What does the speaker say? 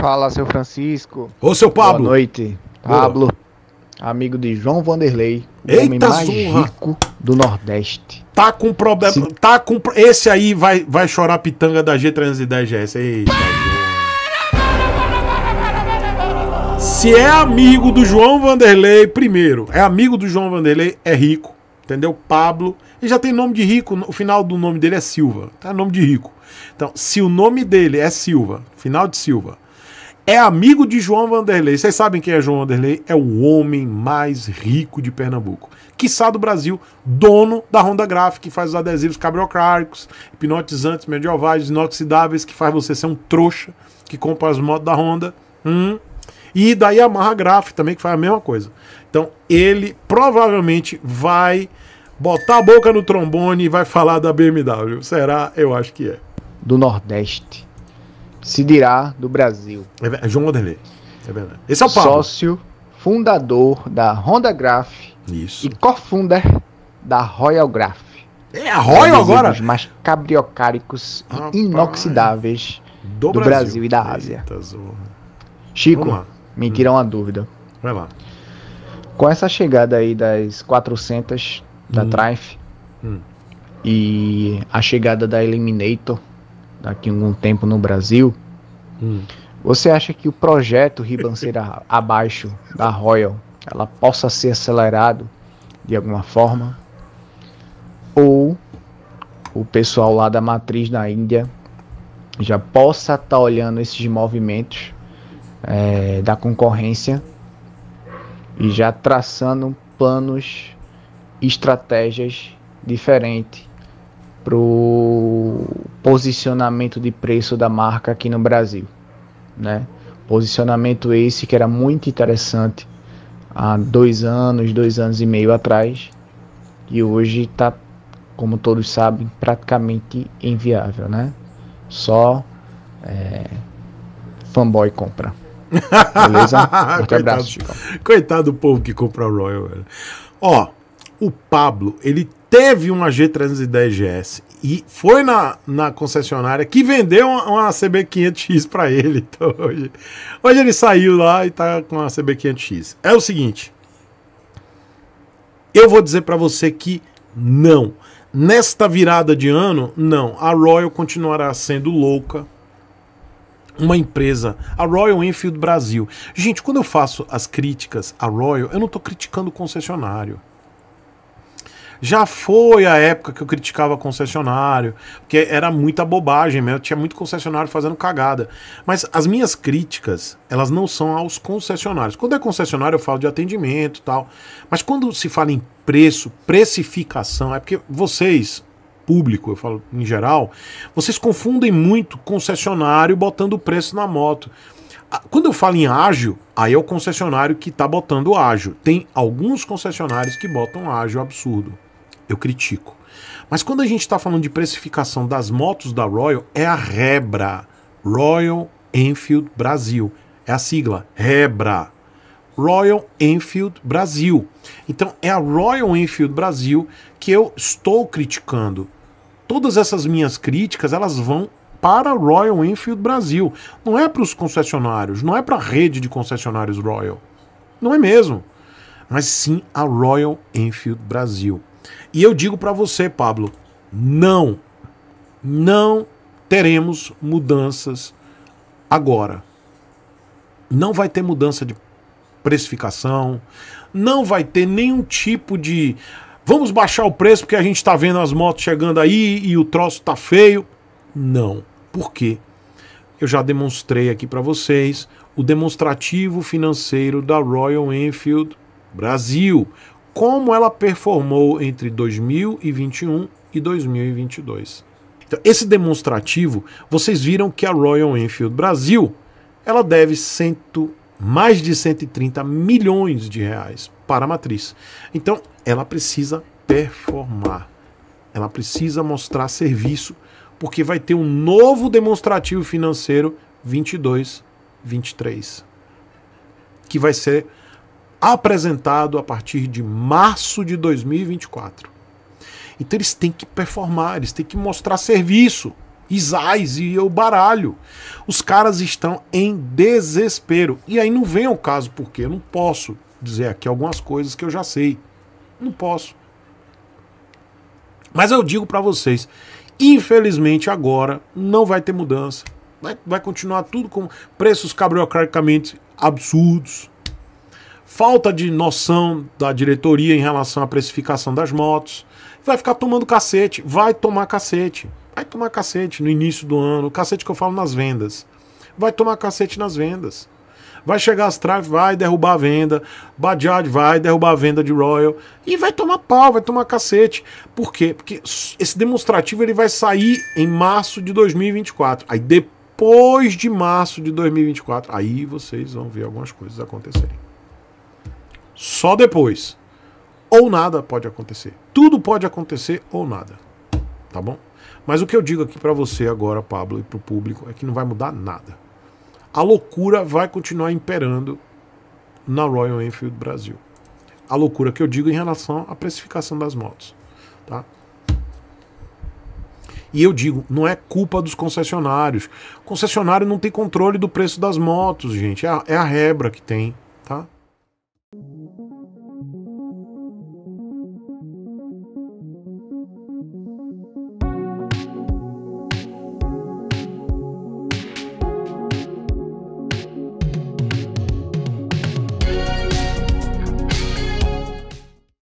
Fala, seu Francisco. Ô, seu Pablo. Boa noite. Pablo, Boa. amigo de João Vanderlei, o Eita homem mais surra. rico do Nordeste. Tá com problema. Sim. Tá com. Esse aí vai, vai chorar pitanga da G310GS. Eita. Se é amigo do João Vanderlei, primeiro, é amigo do João Vanderlei, é rico, entendeu? Pablo. Ele já tem nome de rico, o final do nome dele é Silva, tá? Nome de rico. Então, se o nome dele é Silva, final de Silva, é amigo de João Vanderlei. Vocês sabem quem é João Vanderlei? É o homem mais rico de Pernambuco. Quiçá do Brasil, dono da Honda Graphic, que faz os adesivos cabriocáricos, hipnotizantes, medievais, inoxidáveis, que faz você ser um trouxa que compra as motos da Honda. Hum. E da Yamaha Graphic também, que faz a mesma coisa. Então, ele provavelmente vai botar a boca no trombone e vai falar da BMW. Será? Eu acho que é. Do Nordeste se dirá do Brasil. É, João Wanderlei. É verdade. Esse é o Pablo. Sócio, fundador da Honda Graph Isso. e cofunder da Royal Graph. É a Royal agora? dos mais cabriocáricos inoxidáveis do, do Brasil. Brasil. e da Ásia. Eita, Chico, me hum. tira uma dúvida. Vai lá. Com essa chegada aí das 400 da hum. Triumph hum. e a chegada da Eliminator, daqui a algum tempo no Brasil, hum. você acha que o projeto Ribanceira abaixo da Royal ela possa ser acelerado de alguma forma? Ou o pessoal lá da matriz na Índia já possa estar tá olhando esses movimentos é, da concorrência e já traçando planos, estratégias diferentes pro posicionamento de preço da marca aqui no Brasil, né? Posicionamento esse que era muito interessante há dois anos, dois anos e meio atrás, e hoje está, como todos sabem, praticamente inviável, né? Só é, fanboy compra. Beleza? Coitado, abraço. Coitado do povo que compra Royal. Ó, o Pablo, ele teve uma G310GS e foi na, na concessionária que vendeu uma, uma CB500X para ele. Então hoje, hoje ele saiu lá e tá com a CB500X. É o seguinte, eu vou dizer para você que não. Nesta virada de ano, não. A Royal continuará sendo louca. Uma empresa, a Royal Enfield Brasil. Gente, quando eu faço as críticas à Royal, eu não estou criticando o concessionário. Já foi a época que eu criticava concessionário, porque era muita bobagem mesmo, tinha muito concessionário fazendo cagada. Mas as minhas críticas, elas não são aos concessionários. Quando é concessionário, eu falo de atendimento tal. Mas quando se fala em preço, precificação, é porque vocês, público, eu falo em geral, vocês confundem muito concessionário botando o preço na moto. Quando eu falo em ágil, aí é o concessionário que está botando ágil. Tem alguns concessionários que botam ágil absurdo eu critico. Mas quando a gente está falando de precificação das motos da Royal, é a Rebra. Royal Enfield Brasil. É a sigla, Rebra. Royal Enfield Brasil. Então é a Royal Enfield Brasil que eu estou criticando. Todas essas minhas críticas, elas vão para Royal Enfield Brasil. Não é para os concessionários, não é para a rede de concessionários Royal. Não é mesmo. Mas sim a Royal Enfield Brasil. E eu digo para você, Pablo, não, não teremos mudanças agora. Não vai ter mudança de precificação, não vai ter nenhum tipo de vamos baixar o preço porque a gente está vendo as motos chegando aí e o troço está feio. Não. Por quê? Eu já demonstrei aqui para vocês o demonstrativo financeiro da Royal Enfield Brasil, como ela performou entre 2021 e 2022. Então, esse demonstrativo, vocês viram que a Royal Enfield Brasil, ela deve cento, mais de 130 milhões de reais para a matriz. Então, ela precisa performar. Ela precisa mostrar serviço, porque vai ter um novo demonstrativo financeiro 22, 23, que vai ser apresentado a partir de março de 2024. Então eles têm que performar, eles têm que mostrar serviço. Isais e eu baralho. Os caras estão em desespero. E aí não vem o caso, porque eu não posso dizer aqui algumas coisas que eu já sei. Não posso. Mas eu digo para vocês, infelizmente agora não vai ter mudança. Vai, vai continuar tudo com preços cabriocraticamente absurdos falta de noção da diretoria em relação à precificação das motos. Vai ficar tomando cacete, vai tomar cacete. Vai tomar cacete no início do ano, cacete que eu falo nas vendas. Vai tomar cacete nas vendas. Vai chegar as Astraf, vai derrubar a venda. Bajaj vai derrubar a venda de Royal. E vai tomar pau, vai tomar cacete. Por quê? Porque esse demonstrativo ele vai sair em março de 2024. Aí depois de março de 2024, aí vocês vão ver algumas coisas acontecerem. Só depois. Ou nada pode acontecer. Tudo pode acontecer ou nada. Tá bom? Mas o que eu digo aqui para você agora, Pablo, e para o público, é que não vai mudar nada. A loucura vai continuar imperando na Royal Enfield Brasil. A loucura que eu digo em relação à precificação das motos. Tá? E eu digo, não é culpa dos concessionários. O concessionário não tem controle do preço das motos, gente. É a, é a rebra que tem, tá?